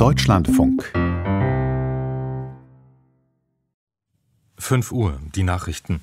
Deutschlandfunk. 5 Uhr, die Nachrichten.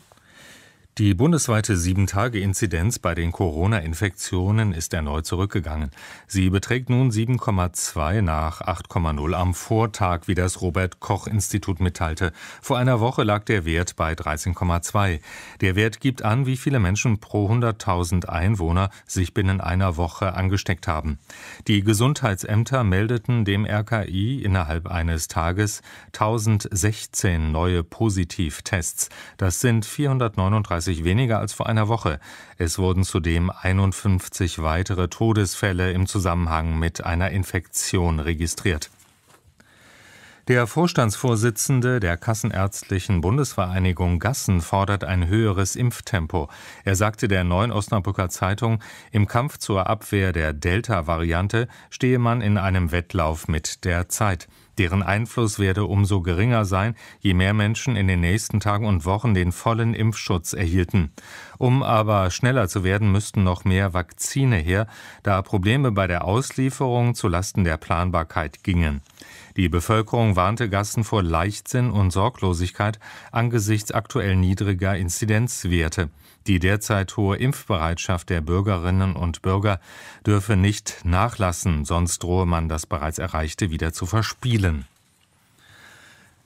Die bundesweite 7-Tage-Inzidenz bei den Corona-Infektionen ist erneut zurückgegangen. Sie beträgt nun 7,2 nach 8,0 am Vortag, wie das Robert Koch Institut mitteilte. Vor einer Woche lag der Wert bei 13,2. Der Wert gibt an, wie viele Menschen pro 100.000 Einwohner sich binnen einer Woche angesteckt haben. Die Gesundheitsämter meldeten dem RKI innerhalb eines Tages 1016 neue Positivtests. Das sind 439 35 weniger als vor einer Woche. Es wurden zudem 51 weitere Todesfälle im Zusammenhang mit einer Infektion registriert. Der Vorstandsvorsitzende der Kassenärztlichen Bundesvereinigung Gassen fordert ein höheres Impftempo. Er sagte der Neuen Osnabrücker Zeitung, im Kampf zur Abwehr der Delta-Variante stehe man in einem Wettlauf mit der Zeit. Deren Einfluss werde umso geringer sein, je mehr Menschen in den nächsten Tagen und Wochen den vollen Impfschutz erhielten. Um aber schneller zu werden, müssten noch mehr Vakzine her, da Probleme bei der Auslieferung zu Lasten der Planbarkeit gingen. Die Bevölkerung warnte Gassen vor Leichtsinn und Sorglosigkeit angesichts aktuell niedriger Inzidenzwerte. Die derzeit hohe Impfbereitschaft der Bürgerinnen und Bürger dürfe nicht nachlassen, sonst drohe man das bereits Erreichte wieder zu verspielen.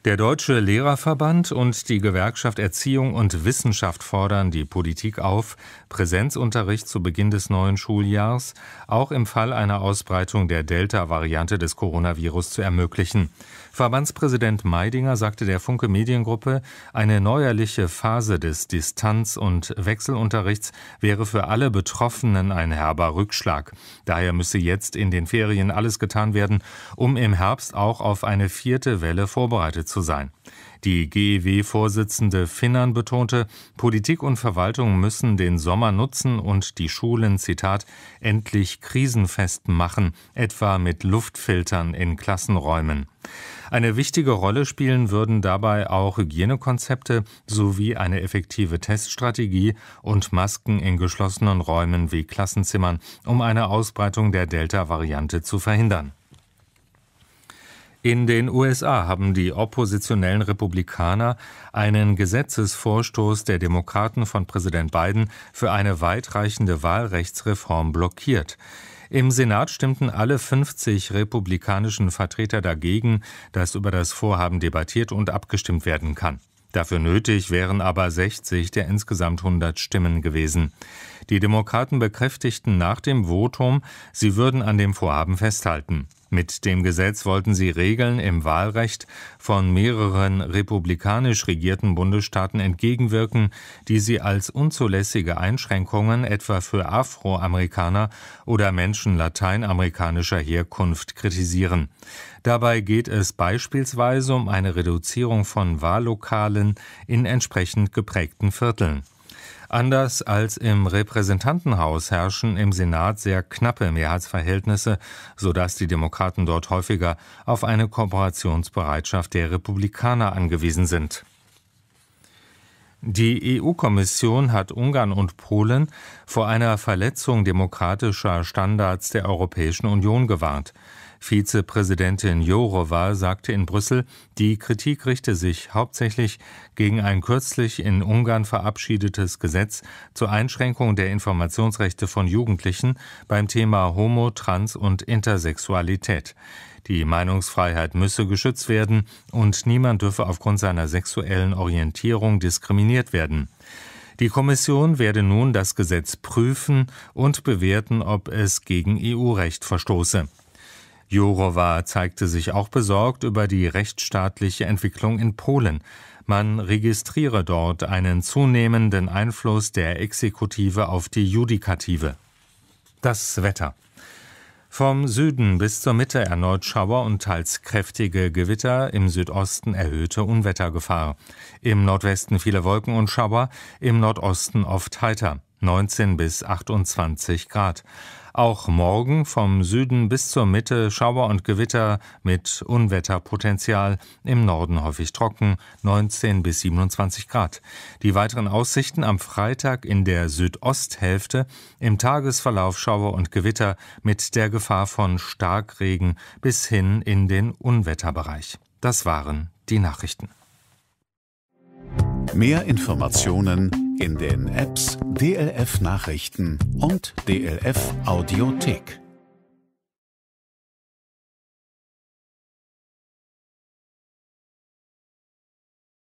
Der Deutsche Lehrerverband und die Gewerkschaft Erziehung und Wissenschaft fordern die Politik auf, Präsenzunterricht zu Beginn des neuen Schuljahrs auch im Fall einer Ausbreitung der Delta-Variante des Coronavirus zu ermöglichen. Verbandspräsident Meidinger sagte der Funke Mediengruppe, eine neuerliche Phase des Distanz- und Wechselunterrichts wäre für alle Betroffenen ein herber Rückschlag. Daher müsse jetzt in den Ferien alles getan werden, um im Herbst auch auf eine vierte Welle vorbereitet zu sein. Die GEW-Vorsitzende Finnern betonte, Politik und Verwaltung müssen den Sommer nutzen und die Schulen, Zitat, endlich krisenfest machen, etwa mit Luftfiltern in Klassenräumen. Eine wichtige Rolle spielen würden dabei auch Hygienekonzepte sowie eine effektive Teststrategie und Masken in geschlossenen Räumen wie Klassenzimmern, um eine Ausbreitung der Delta-Variante zu verhindern. In den USA haben die oppositionellen Republikaner einen Gesetzesvorstoß der Demokraten von Präsident Biden für eine weitreichende Wahlrechtsreform blockiert. Im Senat stimmten alle 50 republikanischen Vertreter dagegen, dass über das Vorhaben debattiert und abgestimmt werden kann. Dafür nötig wären aber 60 der insgesamt 100 Stimmen gewesen. Die Demokraten bekräftigten nach dem Votum, sie würden an dem Vorhaben festhalten. Mit dem Gesetz wollten sie Regeln im Wahlrecht von mehreren republikanisch regierten Bundesstaaten entgegenwirken, die sie als unzulässige Einschränkungen etwa für Afroamerikaner oder Menschen lateinamerikanischer Herkunft kritisieren. Dabei geht es beispielsweise um eine Reduzierung von Wahllokalen in entsprechend geprägten Vierteln. Anders als im Repräsentantenhaus herrschen im Senat sehr knappe Mehrheitsverhältnisse, sodass die Demokraten dort häufiger auf eine Kooperationsbereitschaft der Republikaner angewiesen sind. Die EU-Kommission hat Ungarn und Polen vor einer Verletzung demokratischer Standards der Europäischen Union gewarnt. Vizepräsidentin Jourova sagte in Brüssel, die Kritik richte sich hauptsächlich gegen ein kürzlich in Ungarn verabschiedetes Gesetz zur Einschränkung der Informationsrechte von Jugendlichen beim Thema Homo, Trans und Intersexualität. Die Meinungsfreiheit müsse geschützt werden und niemand dürfe aufgrund seiner sexuellen Orientierung diskriminiert werden. Die Kommission werde nun das Gesetz prüfen und bewerten, ob es gegen EU-Recht verstoße. Jurowa zeigte sich auch besorgt über die rechtsstaatliche Entwicklung in Polen. Man registriere dort einen zunehmenden Einfluss der Exekutive auf die Judikative. Das Wetter. Vom Süden bis zur Mitte erneut Schauer und teils kräftige Gewitter, im Südosten erhöhte Unwettergefahr. Im Nordwesten viele Wolken und Schauer, im Nordosten oft heiter, 19 bis 28 Grad. Auch morgen vom Süden bis zur Mitte Schauer und Gewitter mit Unwetterpotenzial, im Norden häufig trocken, 19 bis 27 Grad. Die weiteren Aussichten am Freitag in der Südosthälfte, im Tagesverlauf Schauer und Gewitter mit der Gefahr von Starkregen bis hin in den Unwetterbereich. Das waren die Nachrichten. Mehr Informationen in den Apps DLF Nachrichten und DLF Audiothek.